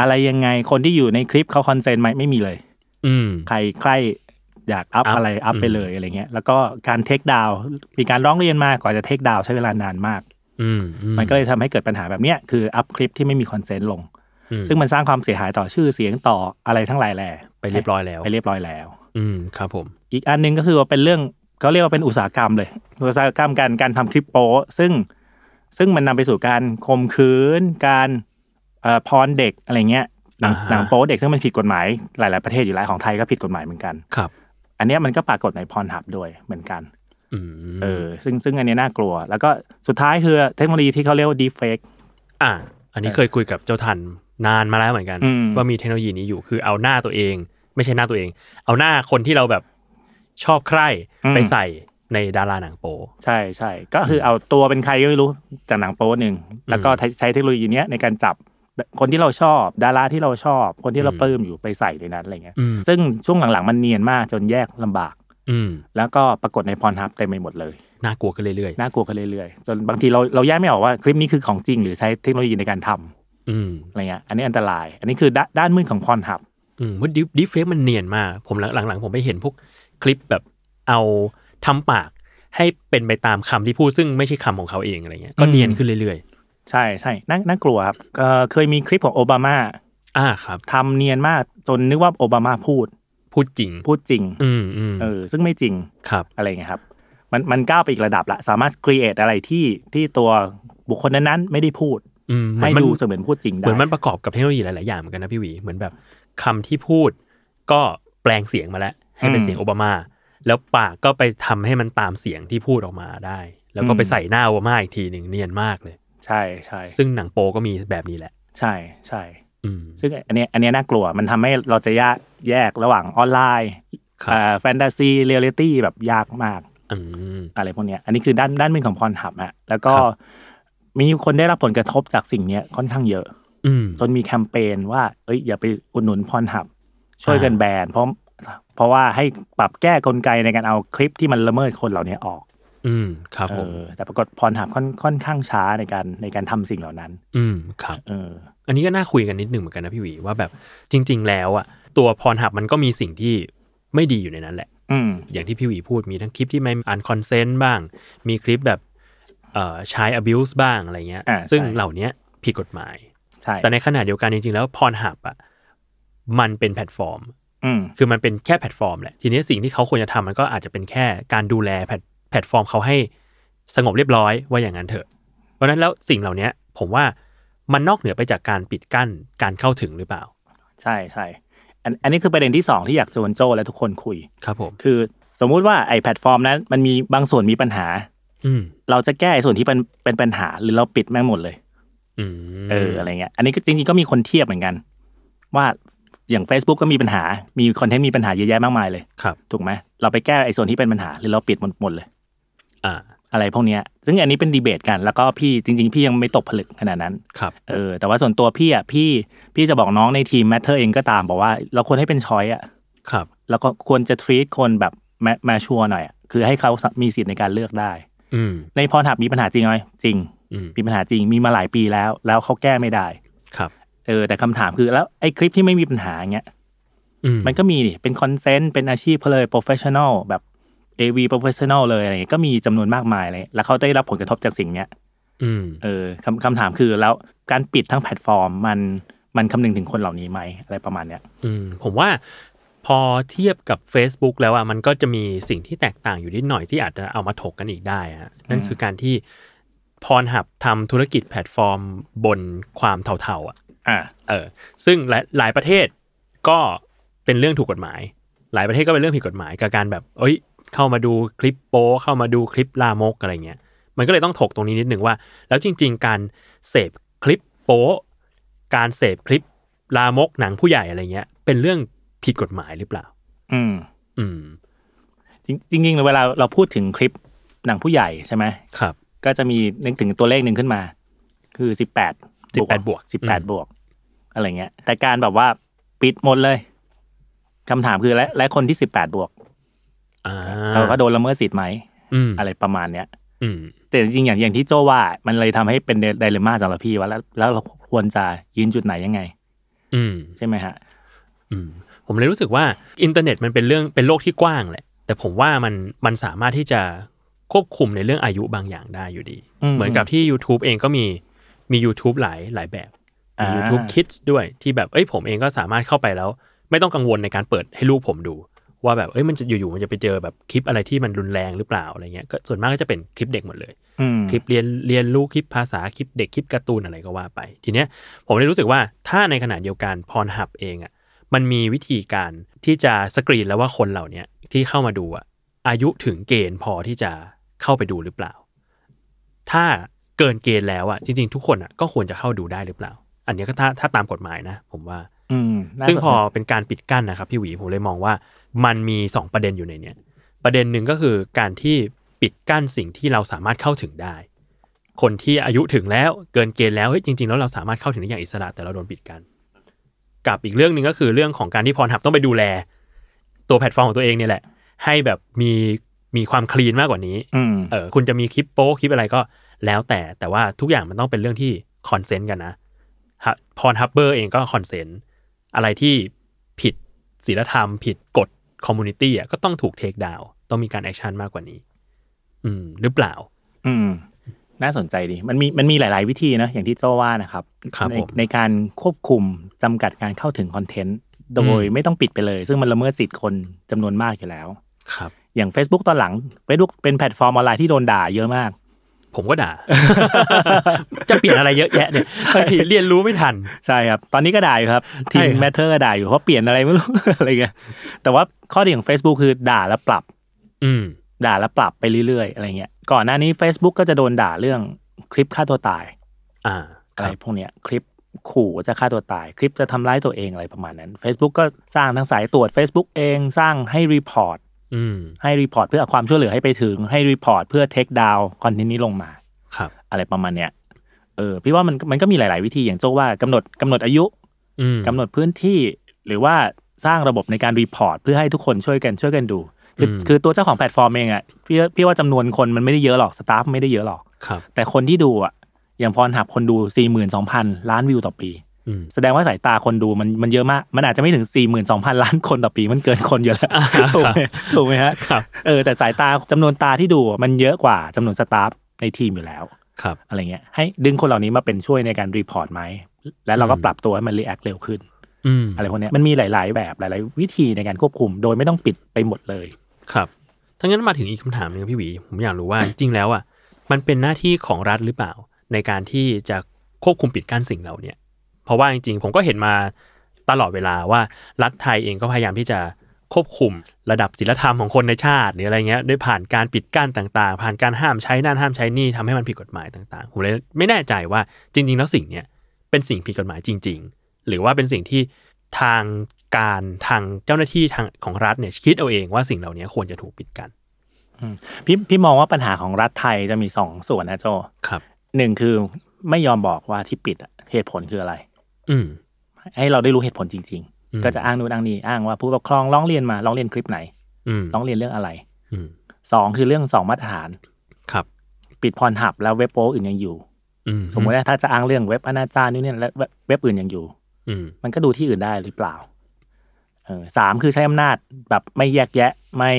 อะไรยังไงคนที่อยู่ในคลิปเขาคอนเซนต์ไหมไม่มีเลย อืใครใครอยากอัพอะไรอัพไปเลยอะไรเงี้ยแล้วก็การเทคดาวมีการร้องเรียนมากกว่าจะเทคดาวใช้เวลานานมากมันก็เลยทำให้เกิดปัญหาแบบเนี้ยคืออัพคลิปที่ไม่มีคอนเซนต์ลงซึ่งมันสร้างความเสียหายต่อชื่อเสียงต่ออะไรทั้งหลายแหล่ไปเรียบร้อยแล้ว ไปเรียบร้อยแล้ว อืมครับผม อีกอันนึงก็คือว่าเป็นเรื่องเขาเรียกว่าเป็นอุตสาหกรรมเลย อุตสาหกรรมการการทำคลิปโป้ซึ่ง ซึ่งมันนำไปสู่การข่มขืน การพรเด็กอะไรเงี้ยหนังหนังโป๊เด็กซึ่งมันผิดกฎหมายหลาย ๆประเทศอยู่หลายของไทยก็ผิดกฎหมายเหมือนกันครับ อันนี้มันก็ปรากฏในพรหับด้วยเหมือนกันเออ ซึ่งซึ่งอันนี้น่ากลัว แล้วก็สุดท้ายคือเทคโนโลยีที่เขาเรียกว่าดีเฟกอ่า อันนี้เคยคุยกับเจ้าทันนานมาแล้วเหมือนกัน ว่ามีเทคโนโลยีนี้อยู่คือเอาหน้าตัวเอง ไม่ใช่หน้าตัวเอง เอาหน้าคนที่เราแบบชอบใครไปใส่ในดาราหนังโป๊ใช่ใช่ก็คือเอาตัวเป็นใครก็ไม่รู้จากหนังโป๊หนึ่งแล้วก็ใช้เทคโนโลยีเนี้ยในการจับคนที่เราชอบดาราที่เราชอบ คนที่เราเพิ่มอยู่ไปใส่ในนั้นอะไรเงี้ยซึ่งช่วงหลังๆมันเนียนมากจนแยกลำบาก อืแล้วก็ปรากฏในพรทับเต็มไปหมดเลยน่ากลัวขึ้นเรื่อยๆน่ากลัวขึ้นเรื่อยๆจนบางทีเราเราแยกไม่ออกว่าคลิปนี้คือของจริงหรือใช้เทคโนโลยีในการทำอะไรเงี้ยอันนี้อันตราย อันนี้คือด้านมืดของพรหับมันดิฟเฟกมันเนียนมากผมหลังๆผมไปเห็นพวกคลิปแบบเอาทำปาก ให้เป็นไปตามคำที่พูดซึ่งไม่ใช่คำของเขาเองอะไรเงี้ยก็เนียนขึ้นเรื่อยๆใช่ใช่น่ากลัวครับเคยมีคลิปของโอบามาอ่าครับ ทำเนียนมากจนนึกว่าโอบามาพูดพูดจริง พูดจริง อืมอืมเออซึ่งไม่จริงครับอะไรเงี้ยครับ มันมันก้าวไปอีกระดับละ สามารถสร้างอะไรที่ที่ตัวบุคคลนั้นๆไม่ได้พูดให้ดูเสมือนพูดจริงได้เหมือนมันประกอบกับเทคโนโลยี หลาย ๆ อย่างเหมือนกันนะพี่วีเหมือนแบบคำที่พูดก็แปลงเสียงมาแล้ว ให้เป็นเสียงโอบามาแล้วปากก็ไปทำให้มันตามเสียงที่พูดออกมาได้ แล้วก็ไปใส่หน้าโอบามาอีกทีหนึ่งเนียนมากเลย ใช่ใช่ ซึ่งหนังโปก็มีแบบนี้แหละ ใช่ใช่ซึ่งอันนี้อันนี้น่ากลัวมันทำให้เราจะแยกแยกระหว่างออนไลน์แฟนตาซีเรียลิตี้แบบยากมากอะไรพวกนี้อันนี้คือด้านด้านมนึงของพรหับฮะแล้วก็มีคนได้รับผลกระทบจากสิ่งเนี้ยค่อนข้างเยอะ อืจนมีแคมเปญว่าเอ้ย อย่าไปอุดหนุนพรหับ ช่วยกันแบนเพราะเพราะว่าให้ปรับแก้กลไกในการเอาคลิปที่มันละเมิดคนเหล่านี้ออก อืมครับผมแต่ปรากฏพรหับค่อนค่อนข้างช้าในการในการทำสิ่งเหล่านั้น อืมครับเอออันนี้ก็น่าคุยกันนิดนึงเหมือนกันนะพี่วี ว่าแบบจริง ๆ แล้วอ่ะตัวพรหับมันก็มีสิ่งที่ไม่ดีอยู่ในนั้น แหละอย่างที่พี่วีพูดมีทั้งคลิปที่ไม่อ่านคอนเซนต์บ้างมีคลิปแบบใช้ abuse บ้าง อะไรเงี้ยซึ่งเหล่านี้ผิดกฎหมาย แต่ในขณะเดียวกัน จริง ๆ แล้วพรหับอ่ะมันเป็นแพลตฟอร์มคือมันเป็นแค่แพลตฟอร์มแหละทีนี้สิ่งที่เขาควรจะทำมันก็อาจจะเป็นแค่การดูแลแพลตฟอร์มเขาให้สงบเรียบร้อยว่าอย่างนั้นเถอะเพราะนั้นแล้วสิ่งเหล่านี้ผมว่ามันนอกเหนือไปจากการปิดกั้น การเข้าถึงหรือเปล่า ใช่ใช่อันอันนี้คือประเด็นที่2ที่อยากชวนโจ และทุกคนคุยครับผมคือสมมุติว่าไอแพลตฟอร์มนั้นมันมีบางส่วนมีปัญหาเราจะแก้ส่วนที่เป็นเป็นปัญหาหรือเราปิดแม่งหมดเลยเอออะไรเงี้ย อันนี้ก็จริง ๆ ก็มีคนเทียบเหมือนกัน ว่าอย่าง Facebook ก็มีปัญหา มีคอนเทนต์มีปัญหาเยอะแยะมากมายเลย ครับ ถูกไหมเราไปแก้ไอ้ส่วนที่เป็นปัญหา หรือเราปิดหมดหมดเลยอ่าอะไรพวกเนี้ย ซึ่งอันนี้เป็นดีเบตกัน แล้วก็พี่จริง ๆ พี่ยังไม่ตกผลึกขนาดนั้น ครับ เออ แต่ว่าส่วนตัวพี่ อ่ะ พี่พี่จะบอกน้องในทีมแมทเทอร์เองก็ตาม บอกว่า เราควรให้เป็นช้อยอ่ะ ครับ แล้วก็ควรจะทรีตคนแบบแมชชัวหน่อย คือให้เขามีสิทธิ์ในการเลือกได้ในพรหับมีปัญหาจริงไหมจริงมีปัญหาจริงมีมาหลายปีแล้ว แล้วเขาแก้ไม่ได้ครับ เออ แต่คำถามคือแล้วไอ้คลิปที่ไม่มีปัญหาเงี้ยมันก็มีเป็นคอนเซนต์ เป็นอาชีพเขาเลยโปรเฟชชั่นอลแบบเอวีโปรเฟชชั่นอลเลยอะไรเงี้ยก็มีจำนวนมากมายเลย แล้วเขาได้รับผลกระทบจากสิ่งเนี้ยเออคำคำถามคือ แล้วการปิดทั้งแพลตฟอร์ม มันมันคำนึงถึงคนเหล่านี้ไหมอะไรประมาณเนี้ย อืมผมว่าพอเทียบกับ Facebook แล้วอ่ะมันก็จะมีสิ่งที่แตกต่างอยู่นิดหน่อยที่อาจจะเอามาถกกันอีกได้อะนั่นคือการที่พรหับทำธุรกิจแพลตฟอร์มบนความเท่าๆอ่ะอ่เออ ซึ่งหลายประเทศก็เป็นเรื่องถูกกฎหมาย หลายประเทศก็เป็นเรื่องผิดกฎหมาย กับการแบบเอ้ยเข้ามาดูคลิปโป๊เข้ามาดูคลิปลามกอะไรเงี้ย มันก็เลยต้องถกตรงนี้นิดหนึ่งว่า แล้วจริง ๆ การเสพคลิปโป๊การเสพคลิปลามกหนังผู้ใหญ่อะไรเงี้ย เป็นเรื่องผิดกฎหมายหรือเปล่า อืม อืม จริงจริงเวลาเราพูดถึงคลิปหนังผู้ใหญ่ใช่ไหม ครับ ก็จะมีนึกถึงตัวเลขหนึ่งขึ้นมา คือสิบแปดสิบแปดบวกสิบแปดบวกอะไรเงี้ย แต่การแบบว่าปิดหมดเลย คำถามคือ และและคนที่สิบแปดบวกเขาก็โดนละเมิดสิทธิ์ไหมอะไรประมาณเนี้ยแต่จริงอย่างอย่างที่โจว่ามันเลยทำให้เป็นไดเิม่าสำหรับพี่ว่าแล้วแล้วเราควรจะยืนจุดไหนยังไง อืใช่ไหมฮะผมเลยรู้สึกว่าอินเทอร์เน็ตมันเป็นเรื่องเป็นโลกที่กว้างแหละแต่ผมว่ามันมันสามารถที่จะควบคุมในเรื่องอายุบางอย่างได้อยู่ดี เหมือนกับที่ YouTube เองก็มีมี YouTube หลายหลายแบบมี YouTube Kids ด้วยที่แบบ เอ้ยผมเองก็สามารถเข้าไปแล้ว ไม่ต้องกังวลในการเปิดให้ลูกผมดู ว่าแบบ เอ้ยมันจะอยู่ๆ มันจะไปเจอแบบคลิปอะไรที่มันรุนแรงหรือเปล่าอะไรเงี้ยก็ส่วนมากก็จะเป็นคลิปเด็กหมดเลยคลิปเรียนเรียนรู้คลิปภาษาคลิปเด็กคลิปการ์ตูนอะไรก็ว่าไป ทีเนี้ยผมเลยรู้สึกว่าถ้าในขณะเดียวกันพรหับเองอะมันมีวิธีการที่จะสกรีนแล้วว่าคนเหล่านี้ที่เข้ามาดูอะอายุถึงเกณฑ์พอที่จะเข้าไปดูหรือเปล่า ถ้าเกินเกณฑ์แล้วอะจริง ๆทุกคนอะก็ควรจะเข้าดูได้หรือเปล่า อันนี้ก็ถ้าถ้าตามกฎหมายนะ ผมว่า อืซึ่งพอเป็นการปิดกั้นนะครับ พี่หวีผมเลยมองว่า มันมีสองประเด็นอยู่ในเนี้ยประเด็นหนึ่งก็คือการที่ปิดกั้นสิ่งที่เราสามารถเข้าถึงได้ คนที่อายุถึงแล้ว เกินเกณฑ์แล้วเฮ้ยจริงๆแล้วเราสามารถเข้าถึงได้อย่างอิสระ แต่เราโดนปิดกั้นกับอีกเรื่องหนึ่งก็คือเรื่องของการที่พรหับต้องไปดูแลตัวแพลตฟอร์มของตัวเองเนี่ยแหละ ให้แบบมีมีความคลีนมากกว่านี้เออคุณจะมีคลิปโป๊คลิปอะไรก็แล้วแต่แต่ว่าทุกอย่างมันต้องเป็นเรื่องที่คอนเซนต์กันนะพรฮับเบอร์เองก็คอนเซนต์ อะไรที่ผิดศีลธรรม ผิดกฎคอมมูนิตี้อ่ะก็ต้องถูกเทคดาวต้องมีการแอคชั่นมากกว่านี้ อืม หรือเปล่า อืมน่าสนใจดี มันมีมันมีหลายๆ วิธีนะ อย่างที่เจ้าว่านะครับ ในในการควบคุมจำกัดการเข้าถึงคอนเทนต์ โดยไม่ต้องปิดไปเลย ซึ่งมันละเมิดสิทธิ์คนจำนวนมากอยู่แล้ว ครับ อย่าง Facebook ตอนหลัง Facebook เป็นแพลตฟอร์มออนไลน์ที่โดนด่าเยอะมาก ผมก็ด่า จะเปลี่ยนอะไรเยอะแยะเนี่ยีเรียนรู้ไม่ทัน ใช่ครับ ตอนนี้ก็ด่าอยู่ครับ ทีมแมทเทอร์ก็ด่าอยู่เพราะเปลี่ยนอะไรไม่รู้อะไรเงี้ย แต่ว่าข้อดีของ Facebook คือด่าแล้วปรับ อืมด่าแล้วปรับไปเรื่อยๆ อะไรเงี้ย ก่อนหน้านี้ Facebook ก็จะโดนด่าเรื่องคลิปฆ่าตัวตาย อ่าอะไรพวกเนี้ยคลิปขู่จะฆ่าตัวตาย คลิปจะทำร้ายตัวเองอะไรประมาณนั้น Facebook ก็สร้างทั้งสายตรวจ Facebook เองสร้างให้รีพอร์ตให้รีพอร์ตเพื่อความช่วยเหลือให้ไปถึงให้รีพอร์ตเพื่อเทคดาวคอนเทนต์นี้ลงมา ครับ อะไรประมาณเนี้ยเออพี่ว่ามันมันก็มีหลาย ๆวิธีอย่างเจว่ากำหนดกำหนดอายุกำหนดพื้นที่ หรือว่าสร้างระบบในการรีพอร์ตเพื่อให้ทุกคนช่วยกันช่วยกันดูคือคือตัวเจ้าของแพลตฟอร์มเองอ่ะพี่พี่ว่าจำนวนคนมันไม่ได้เยอะหรอกสตาฟไม่ได้เยอะหรอกครับ แต่คนที่ดูอ่ะอย่างพรหับคนดูสี่หมื่นสองพันล้านวิวต่อปีแสดงว่าสายตาคนดูมันมันเยอะมาก มันอาจจะไม่ถึงสสี่่หมืนองพันล้านคนต่อปี มันเกินคนอยู่แล้วถูกไหมถูกไหมฮะเออ แต่สายตาจำนวนตาที่ดูมันเยอะกว่าจำนวนสตาฟในทีมอยู่แล้วครับอะไรเงี้ยให้ดึงคนเหล่านี้มาเป็นช่วยในการรีพอร์ตไหมแล้วเราก็ปรับตัวให้มันรีแอคเร็วขึ้นอะไรพวกนี้มันมีหลาย ๆแบบหลายๆวิธีในการควบคุมโดยไม่ต้องปิดไปหมดเลยครับทั้งนั้นมาถึงอีกคำถามหนึ่งพี่หวีผมอยากรู้ว่าจริงแล้วอ่ะมันเป็นหน้าที่ของรัฐหรือเปล่าในการที่จะควบคุมปิดกั้นสิ่งเหล่านี้เพราะว่าจริง ๆผมก็เห็นมาตลอดเวลาว่ารัฐไทยเองก็พยายามที่จะควบคุมระดับศีลธรรมของคนในชาติหรืออะไรเงี้ยด้วยผ่านการปิดกั้นต่างๆ ผ่านการห้ามใช้นั่นห้ามใช้นี่ทำให้มันผิดกฎหมายต่างๆผมเลยไม่แน่ใจว่าจริงๆแล้วสิ่งเนี้ยเป็นสิ่งผิดกฎหมายจริง ๆ หรือว่าเป็นสิ่งที่ทางการทางเจ้าหน้าที่ทางของรัฐเนี่ยคิดเอาเองว่าสิ่งเหล่านี้ควรจะถูกปิดกั้นพี่พี่มองว่าปัญหาของรัฐไทยจะมีสองส่วนนะโจครับหนึ่งคือไม่ยอมบอกว่าที่ปิดเหตุผลคืออะไร อืให้เราได้รู้เหตุผลจริงๆ ก็จะอ้างนู่นอ้างนี้อ้างว่าผู้ปกครองร้องเรียนมาร้องเรียนคลิปไหนร้องเรียนเรื่องอะไรสองคือเรื่องสองมาตรฐานครับ ปิดพรหับแล้วเว็บโป๊อื่นยังอยู่สมมติว่าถ้าจะอ้างเรื่องเว็บอนาจารนี่เนี่และเว็บอื่นยังอยู่มันก็ดูที่อื่นได้หรือเปล่าสามคือใช้อำนาจแบบไม่แยกแยะ ไม่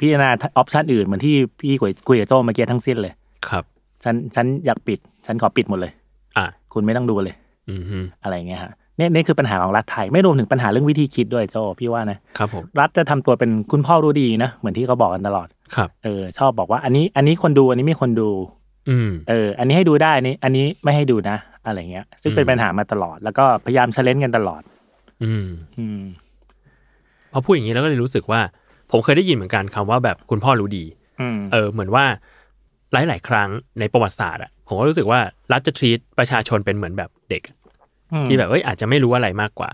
พิจารณา ออปชันอื่น เหมือนที่พี่กุยกุยกับโจเมื่อกี้ทั้งสิ้นเลยครับ ฉันฉันอยากปิด ฉันขอปิดหมดเลย อ่ะคุณไม่ต้องดูเลย อืมอะไรเงี้ยฮะนี่นี่คือปัญหาของรัฐไทย ไม่รวมถึงปัญหาเรื่องวิธีคิดด้วยโจพี่ว่านะครับผมรัฐจะทำตัวเป็นคุณพ่อรู้ดีนะเหมือนที่เขาบอกกันตลอดครับ เออ ชอบบอกว่า อันนี้อันนี้คนดูอันนี้ไม่คนดู อืมเออ อันนี้ให้ดูได้อันนี้อันนี้ไม่ให้ดูนะ อะไรเงี้ยซึ่งเป็นปัญหามาตลอดแล้วก็พยายามเชลเลนกันตลอด อืมอืมพอพูดอย่างนี้แล้วก็เลยรู้สึกว่า ผมเคยได้ยินเหมือนกันคำว่าแบบคุณพ่อรู้ดีเออ เหมือนว่า หลายหลายครั้งในประวัติศาสตร์อ่ะผมก็รู้สึกว่ารัฐจะทีตประชาชนเป็นเหมือนแบบเด็กที่แบบเอ้ยอาจจะไม่รู้อะไรมากกว่า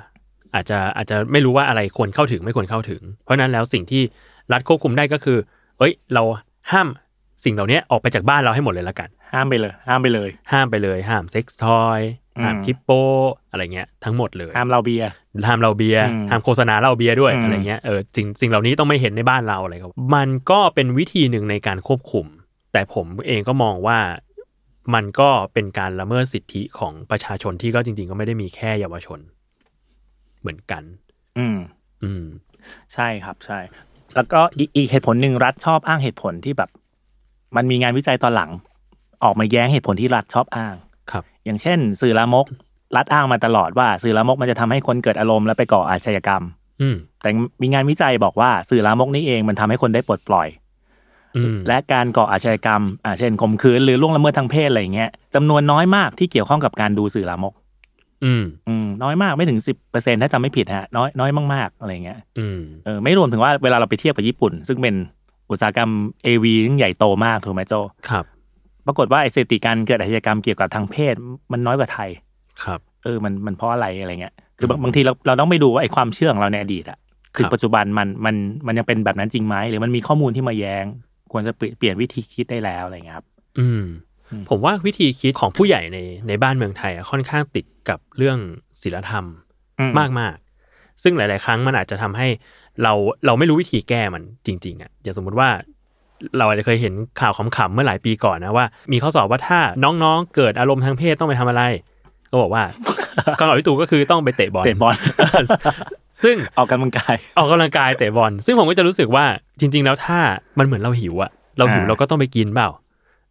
อาจจะอาจจะไม่รู้ว่าอะไรควรเข้าถึงไม่ควรเข้าถึง เพราะนั้นแล้วสิ่งที่รัฐควบคุมได้ก็คือ เอ้ย เราห้ามสิ่งเหล่านี้ออกไปจากบ้านเราให้หมดเลยละกัน ห้ามไปเลย ห้ามไปเลย ห้ามไปเลย ห้ามเซ็กซ์ทอยห้ามริปโป อะไรเงี้ย ทั้งหมดเลยห้ามเราเบียร์ห้ามเราเบียร์ห้ามโฆษณาเราเบียร์ด้วยอะไรเงี้ยเออสิ่งสิ่งเหล่านี้ต้องไม่เห็นในบ้านเราอะไรครับมันก็เป็นวิธีหนึ่งในการควบคุม แต่ผมเองก็มองว่ามันก็เป็นการละเมิดสิทธิของประชาชนที่ก็จริง ๆ ก็ไม่ได้มีแค่เยาวชน เหมือนกัน อืม อืม ใช่ครับใช่ แล้วก็อีกเหตุผลหนึ่งรัฐชอบอ้างเหตุผลที่แบบ มันมีงานวิจัยตอนหลัง ออกมาแย้งเหตุผลที่รัฐชอบอ้างอย่างเช่น สื่อลามก รัดอ้างมาตลอดว่าสื่อลามกมันจะทำให้คนเกิดอารมณ์แล้วไปก่ออาชญากรรม อืแต่มีงานวิจัยบอกว่า สื่อลามกนี้เองมันทำให้คนได้ปลดปล่อยและการก่ออาชญากรรมอเช่นข่มขืนหรือล่วงละเมิดทางเพศอะไรเงี้ยจำนวนน้อยมากที่เกี่ยวข้องกับการดูสื่อลามก อืมน้อยมากไม่ถึงสิบเปอร์เซ็นถ้าจำไม่ผิดฮะ น้อยน้อยมากๆอะไรเงี้ย อืมเออ ไม่รวมถึงว่าเวลาเราไปเทียบกับญี่ปุ่น ซึ่งเป็นอุตสาหกรรมเอวีที่ใหญ่โตมากถูกไหมโจครับปรากฏว่าไอ้สถิติการเกิดอาชญากรรมเกี่ยวกับทางเพศ มันน้อยกว่าไทยครับ เออมันมันเพราะอะไรอะไรเงี้ยคือบางทีเราเราต้องไปดูว่าไอ้ความเชื่อของเราในอดีตอะคือปัจจุบันมันมัน มันยังเป็นแบบนั้นจริงไหมหรือมันมีข้อมูลที่มาแย้ง ควรจะเปลี่ยนวิธีคิดได้แล้วอะไรเงี้ยครับ อืมผมว่าวิธีคิดของผู้ใหญ่ในในบ้านเมืองไทยค่อนข้างติดกับเรื่องศีลธรรมมากมากซึ่งหลาย ๆ ครั้งมันอาจจะทำให้เราเราไม่รู้วิธีแก้มันจริงๆอะ่ะอย่างสมมุติว่าเราอาจจะเคยเห็นข่าวขำๆเมื่อหลายปีก่อนนะว่า มีข้อสอบว่าถ้าน้องๆ เกิดอารมณ์ทางเพศต้องไปทำอะไร ก็บอกว่าคำตอบที่ถูกก็คือต้องไปเตะบอลเตะบอล ซึ่งออกกำลังกายออกกำลังกายเตะบอล ซึ่งผมก็จะรู้สึกว่าจริง ๆ แล้วถ้ามันเหมือนเราหิวอะเราหิวเราก็ต้องไปกินเปล่า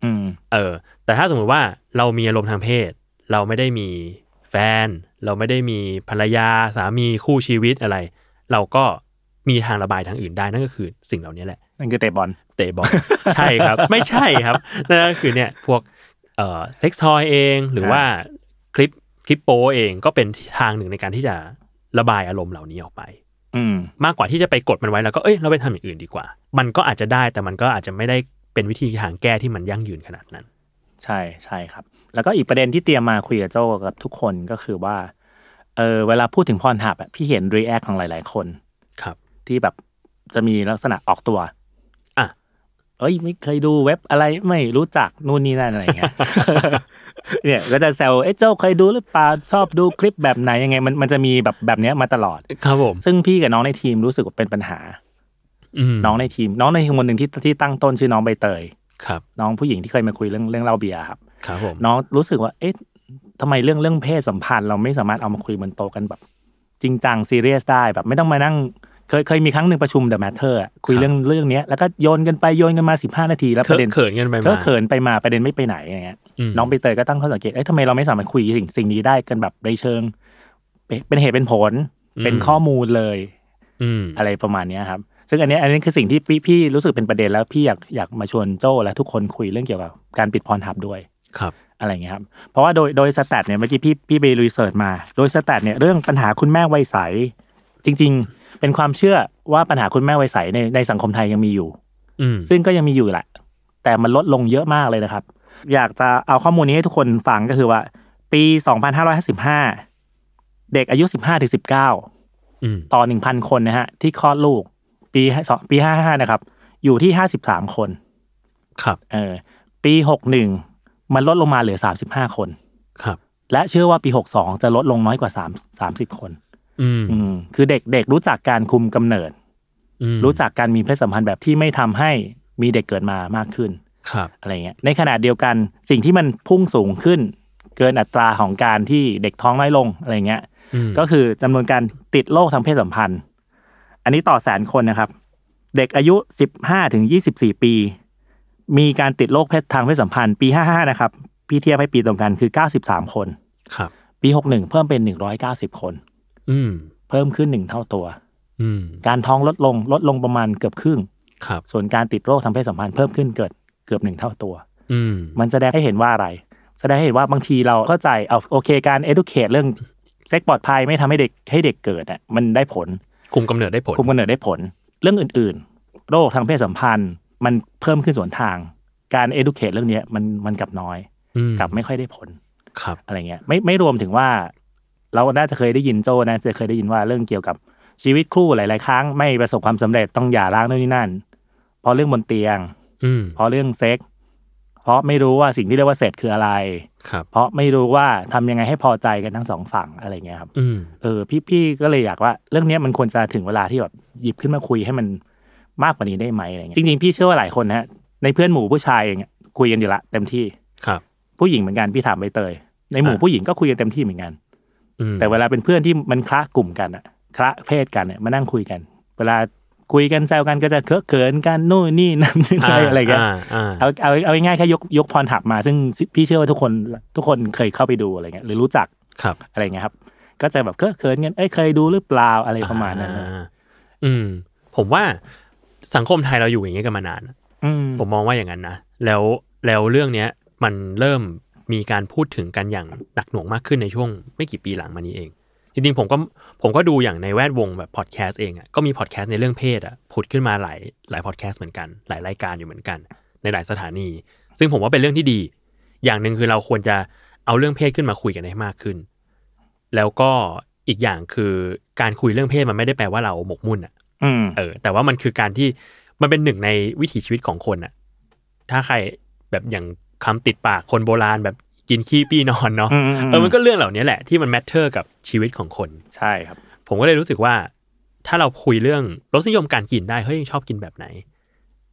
อืม เออ แต่ถ้าสมมุติว่าเรามีอารมณ์ทางเพศ เราไม่ได้มีแฟน เราไม่ได้มีภรรยาสามีคู่ชีวิตอะไร เราก็มีทางระบายทางอื่นได้นั่นก็คือสิ่งเหล่านี้แหละนั่นคือเตะบอลเตะบอลใช่ครับไม่ใช่ครับนั่นก็คือเนี่ย พวกเอ่อเซ็กซ์ทอยเอง หรือว่าคลิปคลิปโป เองก็เป็นทางหนึ่งในการที่จะระบายอารมณ์เหล่านี้ออกไป อืมากกว่าที่จะไปกดมันไว้แล้วก็เอ้ยเราไปทำอย่างอื่นดีกว่า มันก็อาจจะได้แต่มันก็อาจจะไม่ได้เป็นวิธีทางแก้ที่มันยั่งยืนขนาดนั้น ใช่ใช่ครับ แล้วก็อีกประเด็นที่เตรียมมาคุยกับโจ้กับทุกคนก็คือว่าเออเวลาพูดถึงพรหับพี่เห็นรีแอคของหลาย ๆ คน ครับ ที่แบบจะมีลักษณะออกตัวเอ้ยไม่เคยดูเว็บอะไรไม่รู้จักนู่นนี่นั่นอะไรเงี้ยเนี่ยก็จะแซวเอ้เจ้าเคยดูหรือเปล่าชอบดูคลิปแบบไหนยังไงมันมันจะมีแบบแบบเนี้ยมาตลอดครับผมซึ่งพี่กับน้องในทีมรู้สึกว่าเป็นปัญหาน้องในทีมน้องในทีมคนหนึ่งที่ที่ตั้งต้นชื่อน้องใบเตยครับ น้องผู้หญิงที่เคยมาคุยเรื่องเรื่องเล่าเบียร์ครับครับผมน้องรู้สึกว่าเอ๊ะทำไมเรื่องเรื่องเพศสัมพันธ์ เราไม่สามารถเอามาคุยบนโต๊ะกันแบบ จริงจังซีเรียสได้แบบไม่ต้องมานั่งเคยเคยมีครั้งหนึ่งประชุมเดอะแมทเทอร์คุยเรื่องเรื่องนี้แล้วก็โยนกันไปโยนกันมาสิบห้านาที แล้วประเด็นเขินกันไปมาเขินไปมาประเด็นไม่ไปไหนอย่างเงี้ยน้องไปเตยก็ตั้งข้อสังเกตเอ้ยทำไมเราไม่สามารถคุยสิ่งสิ่งนี้ได้กันแบบในเชิง เป็นเหตุเป็นผล เป็นข้อมูลเลยอะไรประมาณนี้ครับซึ่งอันนี้อันนี้คือสิ่งที่พี่พี่รู้สึกเป็นประเด็นแล้วพี่อยากอยากมาชวนโจ้และทุกคนคุยเรื่องเกี่ยวกับการปิดพรทับด้วยครับอะไรเงี้ยครับเพราะว่าโดยโดยสแตทเนี่ยเมื่อกี้พี่พี่ไปรีเสิร์ชมาโดยสแตทเนี่ยเรื่องปัญหาคุณแม่วัยใสจริง ๆเป็นความเชื่อว่าปัญหาคุณแม่วัยใสในในสังคมไทยยังมีอยู่ซึ่งก็ยังมีอยู่แหละ แต่มันลดลงเยอะมากเลยนะครับ อยากจะเอาข้อมูลนี้ให้ทุกคนฟังก็คือว่า ปี 2555เด็กอายุ 15ถึง19ต่อ 1,000 คนนะฮะ ที่คลอดลูก ปีปี55นะครับ อยู่ที่ 53 คน ครับ เออปี 61 มันลดลงมาเหลือ 35 คน ครับ และเชื่อว่าปี 62 จะลดลงน้อยกว่า3 30คนอืมคือเด็กเด็กรู้จักการคุมกำเนิดรู้จักการมีเพศสัมพันธ์แบบที่ไม่ทำให้มีเด็กเกิดมามากขึ้น ครับอะไรเงี้ย ในขณะเดียวกันสิ่งที่มันพุ่งสูงขึ้น เกินอัตราของการที่เด็กท้องน้อยลงอะไรเงี้ยก็คือจำนวนการติดโรคทางเพศสัมพันธ์ อันนี้ต่อแสนคนนะครับ เด็กอายุสิบห้าถึงยี่สิบสี่ปี มีการติดโรคเพศทางเพศสัมพันธ์ ปีห้าห้านะครับพี่เทียบให้ปีตรงกันคือเก้าสิบสามคนครับ ปีหกหนึ่งเพิ่มเป็นหนึ่งร้อยเก้าสิบคนอืเพิ่มขึ้นหนึ่งเท่าตัว อืการท้องลดลงลดลงประมาณเกือบครึ่งครับส่วนการติดโรคทางเพศสัมพันธ์เพิ่มขึ้นเกิดเกือบหนึ่งเท่าตัว อืมันแสดงให้เห็นว่าอะไรแสดงให้เห็นว่าบางทีเราเข้าใจเอาโอเคการ educate เรื่องเซ็กปลอดภัยไม่ทำให้เด็กให้เด็กเกิดอ่ะมันได้ผลคุมกำเนิดได้ผลคุมกำเนิดได้ผล เรื่องอื่นๆ โรคทางเพศสัมพันธ์ มันเพิ่มขึ้นส่วนทาง การ educate เรื่องนี้มันมันกลับน้อยกลับไม่ค่อยได้ผล ครับอะไรเงี้ยไม่ไม่รวมถึงว่าเราน่าจะเคยได้ยินโจนะจะเคยได้ยินว่าเรื่องเกี่ยวกับชีวิตคู่หลายๆครั้งไม่ประสบความสำเร็จต้องหย่าร้างนู่นนี่นั่นเพราะเรื่องบนเตียงอืเพราะเรื่องเซ็กเพราะไม่รู้ว่าสิ่งที่เรียกว่าเสร็จคืออะไรครับเพราะไม่รู้ว่าทำยังไงให้พอใจกันทั้งสองฝั่งอะไรเงี้ยครับเออพี่พี่ก็เลยอยากว่าเรื่องนี้มันควรจะถึงเวลาที่แบบหยิบขึ้นมาคุยให้มันมากกว่านี้ได้ไหมอะไรเงี้ยจริงๆพี่เชื่อว่าหลายคนนะในเพื่อนหมู่ผู้ชายเองคุยกันอยู่ละเต็มที่ครับ ผู้หญิงเหมือนกันพี่ถามใบเตยในหมู่ผู้หญิงก็คุยกันเต็มที่เหมือนกันแต่เวลาเป็นเพื่อนที่มันคละกลุ่มกันอะคละเพศกันเนี่ยมานั่งคุยกัน เวลาคุยกันแซวกันก็จะเคอะเขินกันนู่นนี่นั่นอะไรอะไรกันเอาเอาเอาง่ายแค่ยกยกพรหับมา ซึ่งพี่เชื่อว่าทุกคนทุกคนเคยเข้าไปดูอะไรเงี้ย หรือรู้จักครับอะไรเงี้ยครับ ก็จะแบบเคอะเขินกัน เอ้ยเคยดูหรือเปล่าอะไรประมาณนั้นอืมผมว่าสังคมไทยเราอยู่อย่างนี้กันมานานผมมองว่าอย่างนั้นนะแล้วแล้วเรื่องเนี้ยมันเริ่มมีการพูดถึงกันอย่างหนักหน่วงมากขึ้นในช่วงไม่กี่ปีหลังมานี้เอง จริงๆผมก็ ผมก็ดูอย่างในแวดวงแบบพอดแคสต์เองอ่ะก็มีพอดแคสต์ในเรื่องเพศ อ่ะผุดขึ้นมาหลาย หลายพอดแคสต์เหมือนกัน หลายรายการอยู่เหมือนกัน ในหลายสถานี ซึ่งผมว่าเป็นเรื่องที่ดี อย่างหนึ่งคือเราควรจะเอาเรื่องเพศขึ้นมาคุยกันให้มากขึ้น แล้วก็อีกอย่างคือการคุยเรื่องเพศมันไม่ได้แปลว่าเราหมกมุ่นอ่ะเออแต่ว่ามันคือการที่มันเป็นหนึ่งในวิถีชีวิตของคนอ่ะถ้าใครแบบอย่างคำติดปากคนโบราณแบบกินขี้ปี้นอนเนาะเออมันก็เรื่องเหล่านี้แหละที่มันแมทเทอร์กับชีวิตของคนใช่ครับ ผมก็เลยรู้สึกว่า ถ้าเราคุยเรื่องรสนิยมการกินได้เฮ้ย ชอบกินแบบไหน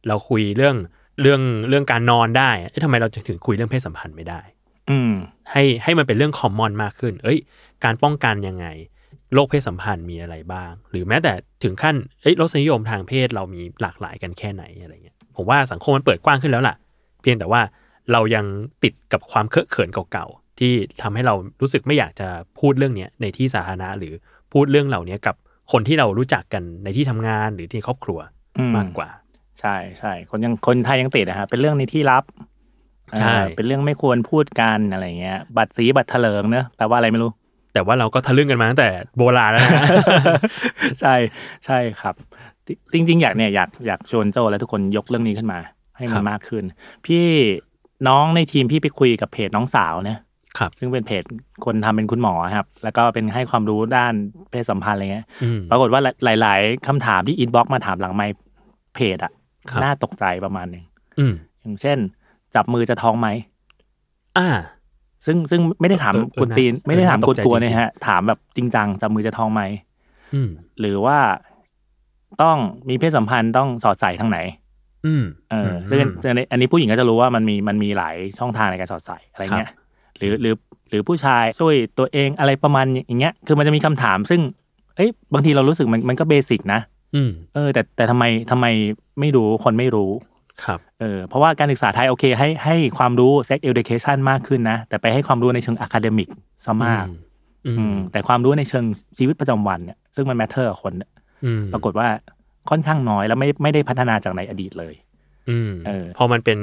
เราคุยเรื่องเรื่องเรื่องการนอนได้ทำไมเราจะถึงคุยเรื่องเพศสัมพันธ์ไม่ได้ อืให้ให้มันเป็นเรื่องคอมมอนมากขึ้น เอ้ย การป้องกันยังไงโรคเพศสัมพันธ์มีอะไรบ้าง หรือแม้แต่ถึงขั้นเอ้ยรสนิยมทางเพศเรามีหลากหลายกันแค่ไหนอะไรเงี้ยผมว่าสังคมมันเปิดกว้างขึ้นแล้วล่ะเพียงแต่ว่าเรายังติดกับความเคอะเขินเก่าๆที่ทำให้เรารู้สึกไม่อยากจะพูดเรื่องนี้ในที่สาธารณะหรือพูดเรื่องเหล่านี้กับคนที่เรารู้จักกันในที่ทำงานหรือที่ครอบครัวมากกว่า ใช่ใช่คนยังคนไทยยังติดนะฮะ เป็นเรื่องในที่ลับใช่เป็นเรื่องไม่ควรพูดกันอะไรเงี้ย บัตรสีบัตรเถลิงเนอะแปลว่าอะไรไม่รู้ แต่ว่าเราก็ทะลึ่งกันมาตั้งแต่โบราณแล้วนะใช่ใช่ครับจริงๆอยากเนี่ยอยากอยากชวนโจและทุกคนยกเรื่องนี้ขึ้นมา ให้มันมากขึ้น พี่น้องในทีมพี่ไปคุยกับเพจน้องสาวเนี่ย ครับ ซึ่งเป็นเพจคนทำเป็นคุณหมอครับ แล้วก็เป็นให้ความรู้ด้านเพศสัมพันธ์อะไรเงี้ย ปรากฏว่าหลาย ๆคำถามที่อินบ็อกมาถามหลังไม่เพจอะ น่าตกใจประมาณหนึ่งอย่างเช่น จับมือจะท้องไหม อ่า ซึ่งซึ่งไม่ได้ถามกุนตีนไม่ได้ถามกุนตัวเนี่ยฮะ ถามแบบจริงจังจับมือจะท้องไหม หรือว่าต้องมีเพศสัมพันธ์ต้องสอดใส่ทางไหนอืมเออซึ่งอันนี้ผู้หญิงก็จะรู้ว่ามันมีมันมีหลายช่องทางในการสอดใส่อะไรเงี้ยหรือหรือหรือผู้ชายช่วยตัวเองอะไรประมาณอย่างเงี้ย คือมันจะมีคำถามซึ่งเอ้ยบางทีเรารู้สึกมันมันก็เบสิกนะเออแต่แต่ทำไมทำไมไม่รู้คนไม่รู้ ครับเออเพราะว่าการศึกษาไทยโอเคให้ให้ความรู้็กเอลเดเคชันมากขึ้นนะ แต่ไปให้ความรู้ในเชิงอะคาเดมิกซะมากแต่ความรู้ในเชิงชีวิตประจำวันเนี่ยซึ่งมันแมทเทอร์คนปรากฏว่าค่อนข้างน้อยแล้วไม่ไม่ได้พัฒนาจากในอดีตเลย อืมเออพอมันเป็น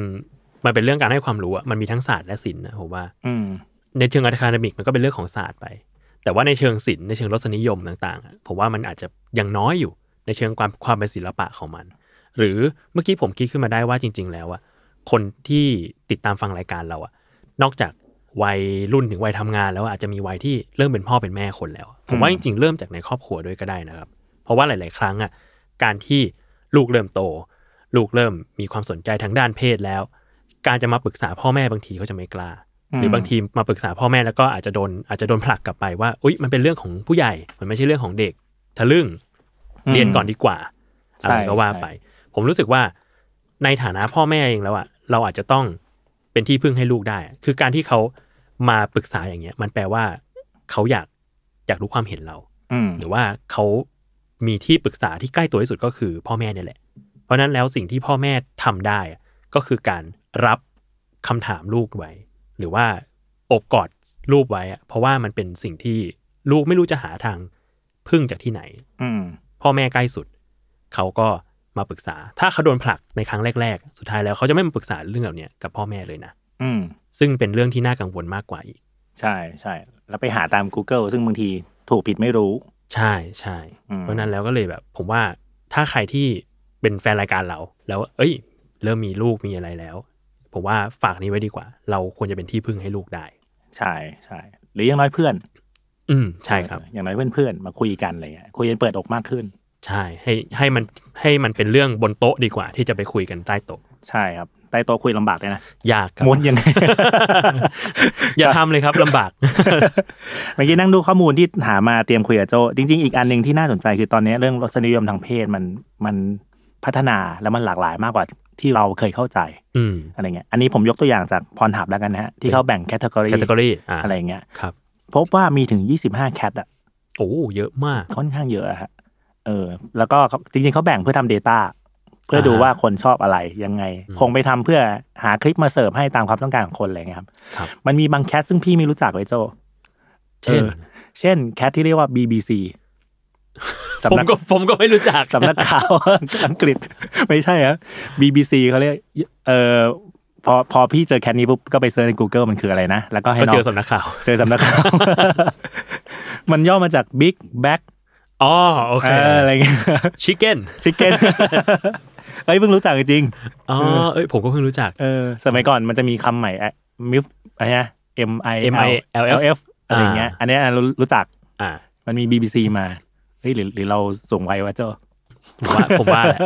มันเป็นเรื่องการให้ความรู้อะมันมีทั้งศาสตร์และศิลป์นะผมว่า อืมในเชิงอาคาเดมิกมันก็เป็นเรื่องของศาสตร์ไป แต่ว่าในเชิงศิลป์ในเชิงรสนิยมต่างๆผมว่ามันอาจจะยังน้อยอยู่ในเชิงความความเป็นศิลปะของมัน หรือเมื่อกี้ผมคิดขึ้นมาได้ว่าจริง ๆ แล้วอะคนที่ติดตามฟังรายการเราอะนอกจากวัยรุ่นถึงวัยทำงานแล้วอาจจะมีวัยที่เริ่มเป็นพ่อเป็นแม่คนแล้ว ผมว่าจริงๆเริ่มจากในครอบครัวด้วยก็ได้นะครับ เพราะว่าหลาย ๆ ครั้งอะะการที่ลูกเริ่มโต ลูกเริ่มมีความสนใจทางด้านเพศแล้ว การจะมาปรึกษาพ่อแม่บางทีเขาจะไม่กล้าหรือบางทีมาปรึกษาพ่อแม่แล้วก็อาจจะโดน อาจจะโดนผลักกลับไปว่าอุ้ยมันเป็นเรื่องของผู้ใหญ่มันไม่ใช่เรื่องของเด็กทะลึ่งเรียนก่อนดีกว่า อะไรก็ว่าไป ผมรู้สึกว่า ในฐานะพ่อแม่เองแล้วอะเราอาจจะต้องเป็นที่พึ่งให้ลูกได้ คือการที่เขามาปรึกษาอย่างเงี้ย มันแปลว่า เขาอยากอยากรู้ความเห็นเราหรือว่าเขามีที่ปรึกษาที่ใกล้ตัวที่สุดก็คือ พ่อแม่เนี่ยแหละ เพราะนั้นแล้วสิ่งที่พ่อแม่ทำได้ ก็คือการรับคำถามลูกไว้หรือว่าอบกอดลูกไว้ เพราะว่ามันเป็นสิ่งที่ลูกไม่รู้จะหาทาง พึ่งจากที่ไหน อืพ่อแม่ใกล้สุด เขาก็มาปรึกษาถ้าเขาโดนผลักในครั้งแรก ๆ สุดท้ายแล้วเขาจะไม่มาปรึกษาเรื่องเหล่านี้กับพ่อแม่เลยนะอืซึ่งเป็นเรื่องที่น่ากังวลมากกว่าอีก ใช่ใช่แล้วไปหาตาม Google ซึ่งบางทีถูกผิดไม่รู้ใช่ใช่เพราะนั้นแล้วก็เลยแบบ ผมว่าถ้าใครที่เป็นแฟนรายการเรา แล้วเอ้ย เริ่มมีลูกมีอะไรแล้ว ผมว่าฝากนี้ไว้ดีกว่า เราควรจะเป็นที่พึ่งให้ลูกได้ ใช่ใช่หรือยังน้อยเพื่อน อืมใช่ครับ อย่างน้อยเพื่อนเพื่อนมาคุยกันอะไรเงี้ยคุยกันเปิดอกมากขึ้น ใช่ ให้ให้มันให้มันเป็นเรื่องบนโต๊ะดีกว่า ที่จะไปคุยกันใต้โต๊ะใช่ครับต้โต๊ะคุยลำบากเลยนะอยากม้วนยังไงอย่าทำเลยครับลำบาก เมื่อกี้นั่งดูข้อมูลที่หามาเตรียมคุยกับโจจริง ๆ อีกอันหนึ่งที่น่าสนใจคือตอนนี้เรื่องรสนิยมทางเพศมันมันพัฒนาแล้วมันหลากหลายมากกว่าที่เราเคยเข้าใจอะไรเงี้ยอันนี้ผมยกตัวอย่างจากพรหับแล้วกันนะฮะ ที่เขาแบ่งแคตตากรีแคตตากรี อะไรเงี้ยครับพบว่ามีถึงยี่สิบห้าแคตอ่ะโอ้เยอะมาก ค่อนข้างเยอะฮะเออ แล้วก็จริงๆเขาแบ่งเพื่อทำ Data เพื่อดูว่าคนชอบอะไรยังไง คงไปทำเพื่อหาคลิปมาเสิร์ฟให้ตามความต้องการของคนอะไรเงี้ยครับมันมีบางแคทซึ่งพี่ไม่รู้จักเลยโจเช่น เช่นแคทที่เรียกว่า BBC ผมก็ผมก็ไม่รู้จักสำนักข่าวอังกฤษไม่ใช่ฮะบ BBC เขาเรียกเอ่อพอพอพี่เจอแคทนี้ปุ๊บก็ไปเซิร์ชใน Google มันคืออะไรนะแล้วก็ให้น้องเจอสำนักข่าวเจอสำนักข่าวมันย่อมาจาก Big Back อ๋อโอเคอะไรเงี้ยชิคเก้นชิคเก้นเอ้ยเพิ่งรู้จักจริง อ๋อ เอ้ยผมก็เพิ่งรู้จัก เออ สมัยก่อนมันจะมีคำใหม่มิฟอะไรนะ M I L L F อะไรเงี้ย อันนี้รู้จัก อ่า มันมี BBC มาเฮ้ยหรือหรือเราส่งไว้ว่าเจ้า ผมว่าแหละ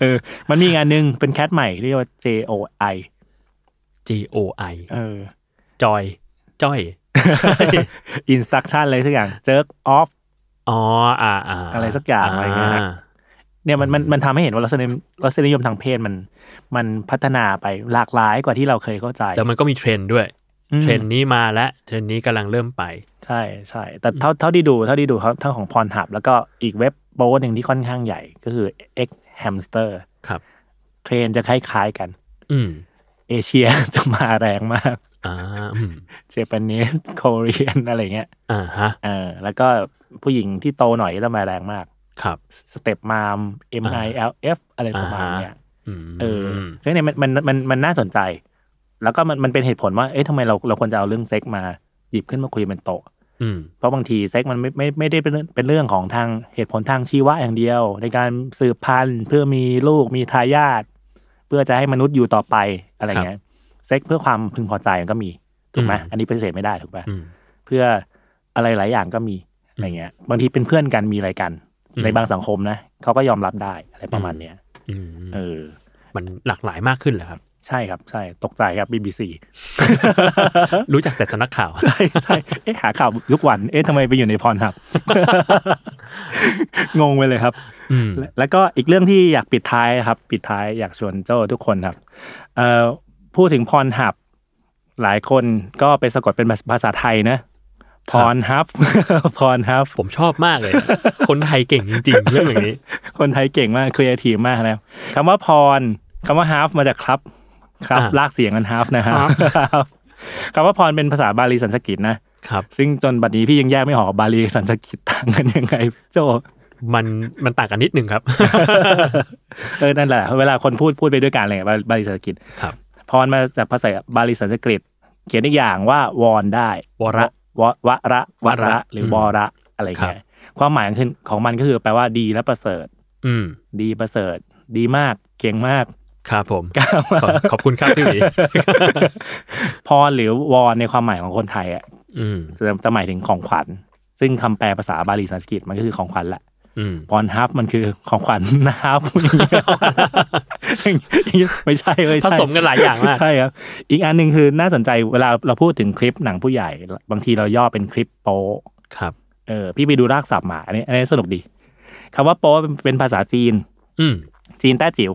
เออ มันมีงานหนึ่งเป็นแคทใหม่ เรียกว่า J O I J O I เออจอยจ้อยอินสตักชั่นอะไรสักอย่างเจ r ร์กออฟอ๋ออ่าอ่า อะไรสักอย่างอะไรเงี้ยเนี่ยมันมันมันทำให้เห็นว่ารสนิยมรสนิยมทางเพศมัน มันพัฒนาไปหลากหลายกว่าที่เราเคยเข้าใจแล้วมันก็มีเทรนด์ด้วย เทรนด์นี้มาแล้วเทรนด์นี้กำลังเริ่มไป ใช่ใช่แต่เท่าเท่าที่ดูเท่าที่ดูเขาทั้งของพรหับแล้วก็อีกเว็บโบหนึ่งที่ค่อนข้างใหญ่ก็คือ X Hamster ครับเทรนจะคล้ายๆกัน อืเอเชียจะมาแรงมากอ่าเจแปนนิสโคเรียนอะไรเงี้ยอ่าฮะเออ แล้วก็ผู้หญิงที่โตหน่อยก็จะมาแรงมากครับสเตปมาม M I L F อะไรประมาณเนี้ยเออซึ่งเนี่ยมันมันมันมันน่าสนใจ แล้วก็มันมันเป็นเหตุผลว่า เอ๊ะทำไมเราเราควรจะเอาเรื่องเซ็กมาหยิบขึ้นมาคุยเป็นโต๊ะเพราะบางทีเซ็กมันไม่ไม่ไม่ได้เป็นเป็นเรื่องของทางเหตุผลทางชีวะอย่างเดียว ในการสืบพันธุ์เพื่อมีลูก มีทายาทเพื่อจะให้มนุษย์อยู่ต่อไปอะไรเงี้ย เซ็กเพื่อความพึงพอใจก็มีถูกไหมอันนี้ปฏิเสธไม่ได้ถูกไหมเพื่ออะไรหลายอย่างก็มีอะไรเงี้ย บางทีเป็นเพื่อนกันมีอะไรกันในบางสังคมนะเขาก็ยอมรับได้อะไรประมาณเนี้ยเออมันหลากหลายมากขึ้นเหละครับ ใช่ครับ ใช่ตกใจครับบบีีซีรู้จักแต่สนักข่าว ใช่ใช่เอ๊ะหาข่าวยุกวันเอ๊ะทำไมไปอยู่ในพรครับ งงไปเลยครับแล้วก็อีกเรื่องที่อยากปิดท้ายครับ ปิดท้ายอยากชวนเจ้าทุกคนครับ เอ่อพูดถึงพรหับ หลายคนก็ไปสะกดเป็นภาษาไทยนะพรฮับพรฮับผมชอบมากเลย คนไทยเก่งจริงๆเรื่องอย่างนี้ คนไทยเก่งมากครีเอทีฟมากนะคำว่าพรคำว่าฮับมาจากครับครับลากเสียงกันฮับนะฮะคำว่าพรเป็นภาษาบาลีสันสกฤตนะครับ ซึ่งจนบัดนี้พี่ยังแยกไม่ออกบาลีสันสกฤตต่างกันยังไง โจมันมันต่างกันนิดนึงครับเออนั่นแหละ เวลาคนพูดพูดไปด้วยกันอะไรบาลีสันสกฤตครับ พรมาจากภาษาบาลีสันสกฤตเขียนอีกอย่างว่าวอนได้วระวะระวะระ หรือวระอะไรเงี้ยความหมายของมันก็คือแปลว่า ดีและประเสริฐ อืม ดีประเสริฐ ดีมากเก่งมากครับผมก้าขอบคุณครับพี่หวีพอหรือวอในความหมายของคนไทยอ่ะจะหมายถึงของขวัญซึ่งคำแปลภาษาบาลีสันสกฤตมันก็คือของขวัญแหละพรฮับมันคือของขวัญนะครับไม่ใช่เลยผสมกันหลายอย่างมากใช่ครับ อีกอันหนึ่งคือ น่าสนใจเวลาเราพูดถึงคลิปหนังผู้ใหญ่ บางทีเราย่อเป็นคลิปโป้ครับ เออ พี่ไปดูรากศัพท์มาอันนี้อันนี้สนุกดี คำว่าโป้เป็นภาษาจีนอืจีนแต้จิ๋ว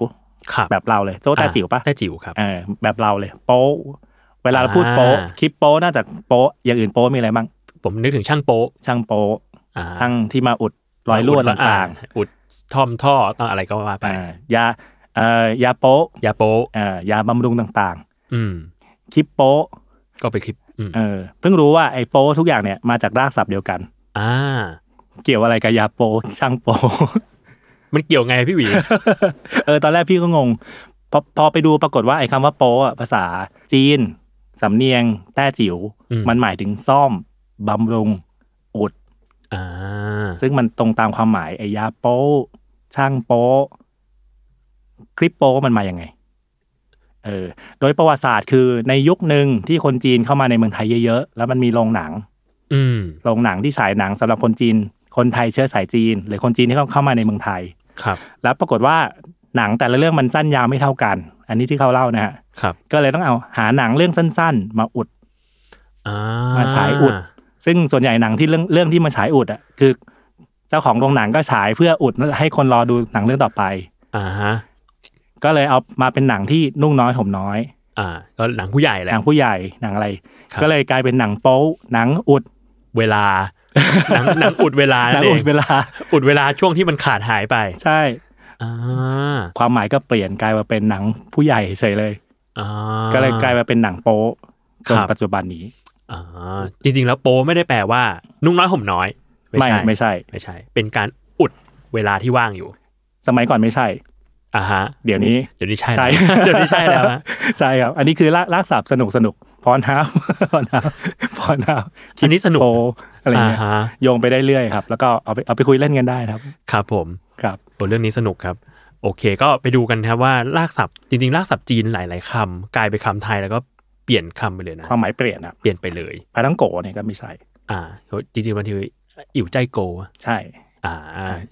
แบบเราเลยโจ้แต้จิ๋วปะแต้จิ๋วครับเออแบบเราเลย โป้เวลาเราพูดโป้คลิปโป้น่าจะโป้อย่างอื่นโป้มีอะไรบ้างผมนึกถึงช่างโป้ช่างโป้ช่างที่มาอุดรอยรั่วต่างๆอุดท่อมท่อต้องอะไรก็ว่าไปยายาโป๊ยาโป๊ยาบำรุงต่างๆคลิปโป๊ก็ไปคลิปเออเพิ่งรู้ว่าไอ้โป๊ทุกอย่างเนี่ยมาจากรากศัพท์เดียวกัน อ่า เกี่ยวอะไรกับ ยาโป๊ช่างโป๊มันเกี่ยวไงพี่หวีเออตอนแรกพี่ก็งง พอพอไปดูปรากฏว่า ไอ้คำว่าโป๊ภาษาจีน สำเนียง แต้จิ๋วมันหมายถึงซ่อม บำรุง อุดซึ่งมันตรงตามความหมายไอ้ยาโป๊ช่างโป๊คลิปโปมันมาอย่างไงเออ โดยประวัติศาสตร์คือในยุคหนึ่งที่คนจีนเข้ามาในเมืองไทยเยอะ ๆ แล้วมันมีโรงหนัง อืโรงหนังที่ฉายหนังสำหรับคนจีน คนไทยเชื้อสายจีน หรือคนจีนที่เข้ามาในเมืองไทย ครับ แล้วปรากฏว่าหนังแต่ละเรื่องมันสั้นยาวไม่เท่ากัน อันนี้ที่เขาเล่านะฮะ ครับ ก็เลยต้องเอาหาหนังเรื่องสั้นๆ มาอุดมาฉายอุด ซึ่งส่วนใหญ่หนังที่เรื่องเรื่องที่มาฉายอุดอ่ะคือเจ้าของโรงหนังก็ฉายเพื่ออุดให้คนรอดูหนังเรื่องต่อไป อ่าฮะก็เลยเอามาเป็นหนังที่นุ่งน้อยห่มน้อย อ่าก็หนังผู้ใหญ่แหละหนังผู้ใหญ่หนังอะไรก็เลยกลายเป็นหนังโป๊หนังอุดเวลาหนังอุดเวลาหนังอุดเวลา อุดเวลาช่วงที่มันขาดหายไป ใช่อ่าความหมายก็เปลี่ยนกลายมาเป็นหนังผู้ใหญ่เฉยเลยอ่าก็เลยกลายมาเป็นหนังโป๊จนปัจจุบันนี้อ่าจริงๆ แล้วโป๊ไม่ได้แปลว่านุ่งน้อยห่มน้อยไม่ไม่ใช่ไม่ใช่ เป็นการอุดเวลาที่ว่างอยู่ สมัยก่อนไม่ใช่อ่าฮะเดี๋ยวนี้เดี๋ยวนี้ใช่เดี๋ยวนี้ใช่แล้วใช่ครับอันนี้คือลากลากสับสนุกสนุกพรน้ำพรน้ำพรน้าทีนี้สนุกอะไรเงี้ยะฮโยงไปได้เรื่อยครับ แล้วก็เอาไปเอาไปคุยเล่นกันได้ครับครับผมครับบทเรื่องนี้สนุกครับโอเคก็ไปดูกันครับว่าลากศัพท์จริงๆลากศัพท์จีนหลายๆคำกลายไปคำไทยแล้วก็เปลี่ยนคำไปเลยนะความหมายเปลี่ยนอะเปลี่ยนไปเลยพาทั้งโกเนี่ยก็ไม่ใช่อ่าจริงๆบันทีออิ่วใจโก ใช่อ่า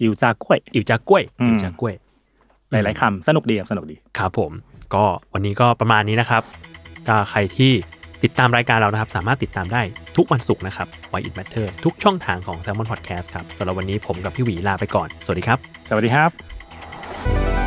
อิ่วจากล้วยอิ่วจากล้วยอิ่วจากล้วยหลายๆคำ สนุกดีครับ สนุกดี ครับผม ก็วันนี้ก็ประมาณนี้นะครับก็ใครที่ติดตามรายการเรานะครับ สามารถติดตามได้ทุกวันศุกร์นะครับ Why It Matters ทุกช่องทางของ Salmon Podcast ครับสำหรับวันนี้ผมกับพี่หวีลาไปก่อนสวัสดีครับ สวัสดีครับ